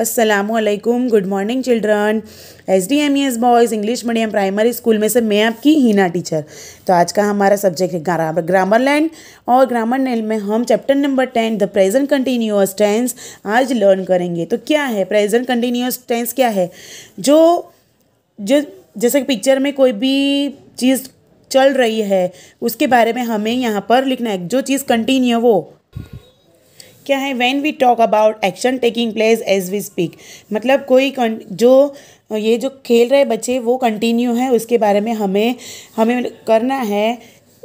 असलकुम good morning children S D M E S boys English medium primary school में से मैं आपकी हीना टीचर तो आज का हमारा सब्जेक्ट है ग्रामर लैंड और ग्रामर लैंड में हम chapter number ten the present continuous tense आज लर्न करेंगे तो क्या है प्रेजेंट कंटिन्यूस टेंस क्या है जो जो जैसे कि पिक्चर में कोई भी चीज़ चल रही है उसके बारे में हमें यहाँ पर लिखना है जो चीज़ कंटिन्यू वो क्या है when we talk about action taking place as we speak मतलब कोई जो ये जो खेल रहे बच्चे वो कंटिन्यू है उसके बारे में हमें हमें करना है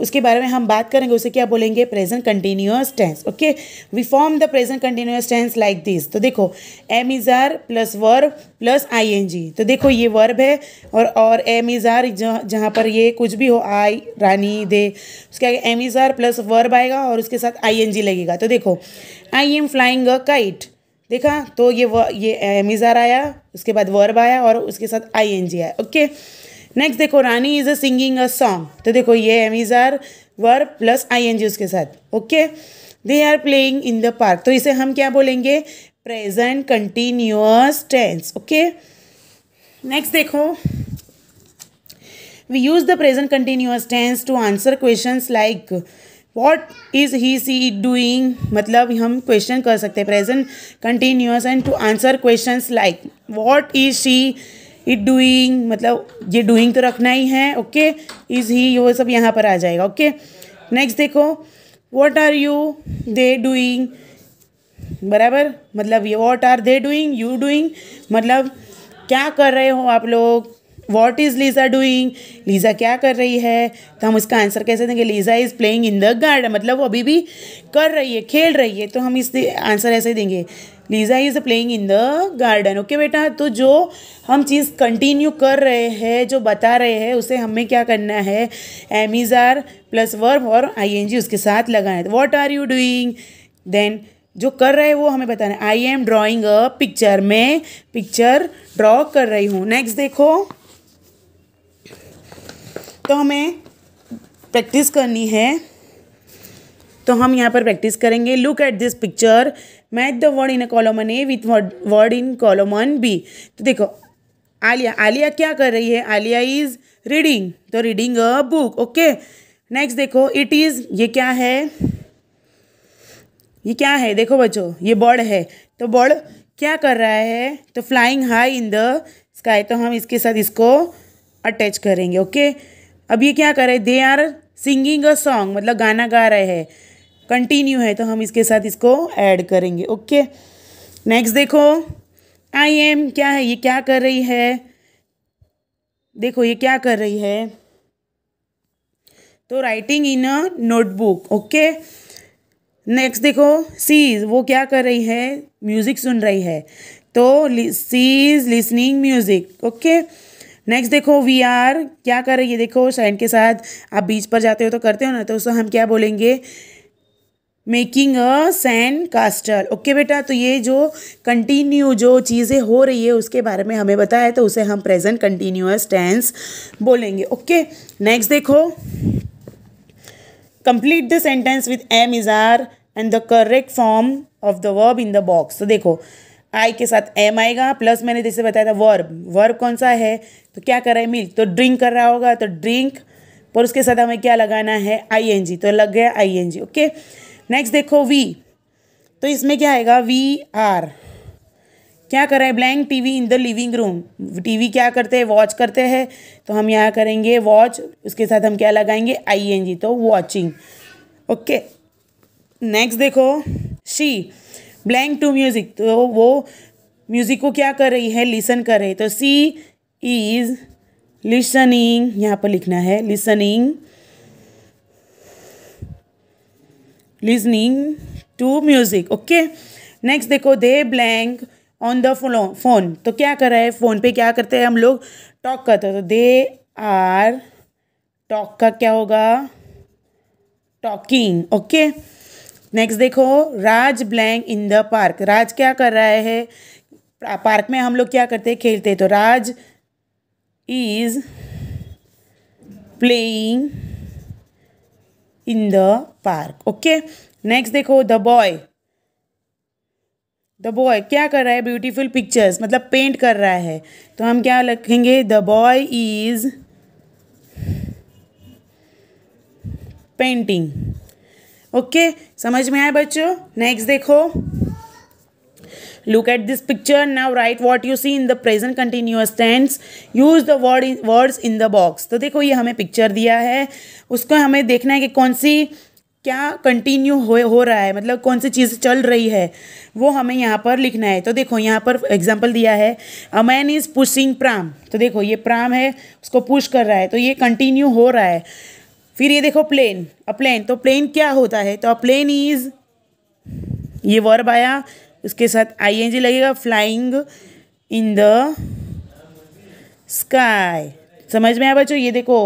उसके बारे में हम बात करेंगे उसे क्या बोलेंगे present continuous tense okay we form the present continuous tense like this तो देखो am is are plus verb plus I N G तो देखो ये वर्ब है और और एम इज आर जहाँ पर ये कुछ भी हो आई रानी दे उसके आगे am is are plus verb आएगा और उसके साथ आई एन जी लगेगा तो देखो I am flying a kite देखा तो ये व ये एम इज आर आया उसके बाद वर्ब आया और उसके साथ आई एन जी आया ओके okay? नेक्स्ट देखो Rani is a singing a song तो देखो ये am is are verb plus I N G उसके साथ okay they are playing in the park तो इसे हम क्या बोलेंगे present continuous tense okay next देखो we use the present continuous tense to answer question like what is he she doing मतलब हम क्वेश्चन कर सकते हैं present continuous and to answer question like what is she it doing मतलब ये doing तो रखना ही है ओके इज़ ही वो सब यहाँ पर आ जाएगा ओके नेक्स्ट देखो what are you they doing बराबर मतलब ये what are they doing you doing मतलब क्या कर रहे हो आप लोग what is Lisa doing Lisa क्या कर रही है तो हम इसका आंसर कैसे देंगे Lisa is playing in the garden मतलब वो अभी भी कर रही है खेल रही है तो हम इस आंसर ऐसे देंगे Lisa is playing in the garden okay बेटा तो जो हम चीज़ कंटिन्यू कर रहे हैं जो बता रहे हैं उसे हमें क्या करना है am is are plus verb और आई एन जी उसके साथ लगाना है what are you doing then जो कर रहे हैं वो हमें बताना है I am drawing a picture मैं पिक्चर ड्रॉ कर रही हूँ नेक्स्ट देखो तो हमें प्रैक्टिस करनी है तो हम यहाँ पर प्रैक्टिस करेंगे look at this picture match the word in a column A with word in column B तो देखो आलिया आलिया क्या कर रही है आलिया इज रीडिंग तो reading a book okay next देखो इट इज ये क्या है ये क्या है देखो बच्चों ये बर्ड है तो बर्ड क्या कर रहा है तो flying high in the sky तो हम इसके साथ इसको अटैच करेंगे ओके अब ये क्या कर रहे they are singing a song मतलब गाना गा रहे हैं कंटिन्यू है तो हम इसके साथ इसको ऐड करेंगे ओके नेक्स्ट देखो आई एम क्या है ये क्या कर रही है देखो ये क्या कर रही है तो writing in a notebook okay next देखो सीज वो क्या कर रही है म्यूज़िक सुन रही है तो she's listening music okay next देखो वी आर क्या कर रही है देखो साइन के साथ आप बीच पर जाते हो तो करते हो ना तो उसको हम क्या बोलेंगे making a sand castle okay बेटा तो ये जो कंटिन्यू जो चीज़ें हो रही है उसके बारे में हमें बताया तो उसे हम प्रेजेंट कंटिन्यूस टेंस बोलेंगे ओके नेक्स्ट देखो complete the sentence with am is are and the correct form of the verb in the box तो देखो आई के साथ एम आएगा प्लस मैंने जैसे बताया था वर्ब वर्ब कौन सा है तो क्या कर रहा है मिल्क तो ड्रिंक कर रहा होगा तो ड्रिंक पर उसके साथ हमें क्या लगाना है आई एन जी तो लग गया I N G okay next देखो वी तो इसमें क्या आएगा वी आर क्या कर रहे हैं blank TV in the living room TV क्या करते हैं वॉच करते हैं तो हम यहाँ करेंगे वॉच उसके साथ हम क्या लगाएंगे आई एन जी तो वॉचिंग ओके नेक्स्ट देखो सी ब्लैंक टू म्यूज़िक तो वो म्यूज़िक को क्या कर रही है लिसन कर रही है तो सी इज़ लिसनिंग यहाँ पर लिखना है listening listening to music okay next देखो they blank on the phone तो क्या कर रहा है फ़ोन पे क्या करते हैं हम लोग टॉक करते हैं तो दे आर टॉक का क्या होगा टॉकिंग ओके नेक्स्ट देखो Raj blank in the park Raj क्या कर रहा है पार्क में हम लोग क्या करते हैं खेलते हैं तो Raj is playing in the park okay next देखो द बॉय द बॉय क्या कर रहा है ब्यूटीफुल पिक्चर्स मतलब पेंट कर रहा है तो हम क्या लिखेंगे the boy is painting okay समझ में आए बच्चों नेक्स्ट देखो look at this picture now write what you see in the present continuous tense use the word words in the box तो देखो ये हमें पिक्चर दिया है उसको हमें देखना है कि कौन सी क्या कंटिन्यू हो हो रहा है मतलब कौन सी चीज़ चल रही है वो हमें यहाँ पर लिखना है तो देखो यहाँ पर एग्जाम्पल दिया है a man is pushing pram तो देखो ये प्राम है उसको पुश कर रहा है तो ये कंटिन्यू हो रहा है फिर ये देखो प्लेन अ प्लेन तो प्लेन क्या होता है तो अ प्लेन इज़ ये वर्ब आया उसके साथ जी लगेगा फ्लाइंग इन द स्काई समझ में आया बच्चों ये देखो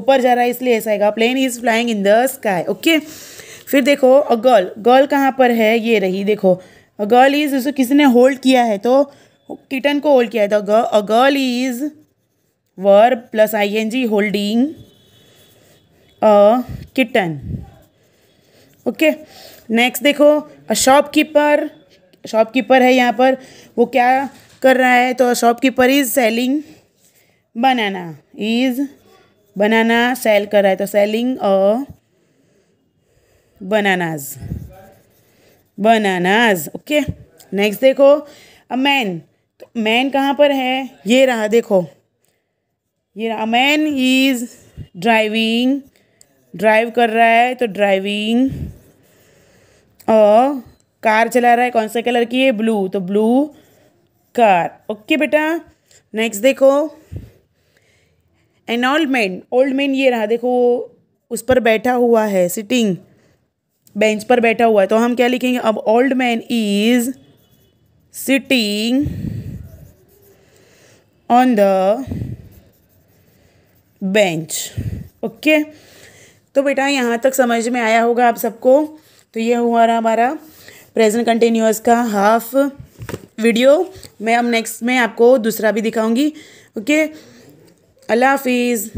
ऊपर जा रहा है इसलिए ऐसा आएगा plane is flying in the sky okay फिर देखो अ गर्ल गर्ल कहाँ पर है ये रही देखो अ गर्ल इज उसको किसी ने होल्ड किया है तो किटन को होल्ड किया है तो a girl is verb plus I N G holding a kitten okay next देखो अ शॉपकीपर शॉपकीपर है यहाँ पर वो क्या कर रहा है तो shopkeeper is selling banana is banana sell कर रहा है तो selling a bananas bananas okay next देखो अ मैन तो मैन कहाँ पर है ये रहा देखो ये रहा मैन इज़ ड्राइविंग ड्राइव कर रहा है तो ड्राइविंग अ कार चला रहा है कौन से कलर की है ब्लू तो ब्लू कार ओके बेटा नेक्स्ट देखो an old man old man ये रहा देखो उस पर बैठा हुआ है सिटिंग बेंच पर बैठा हुआ है तो हम क्या लिखेंगे अब old man is sitting on the bench okay तो बेटा यहाँ तक समझ में आया होगा आप सबको तो ये हुआ रहा हमारा प्रेजेंट कंटिन्यूस का हाफ वीडियो मैं अब नेक्स्ट में आपको दूसरा भी दिखाऊंगी ओके अल्लाह हाफिज़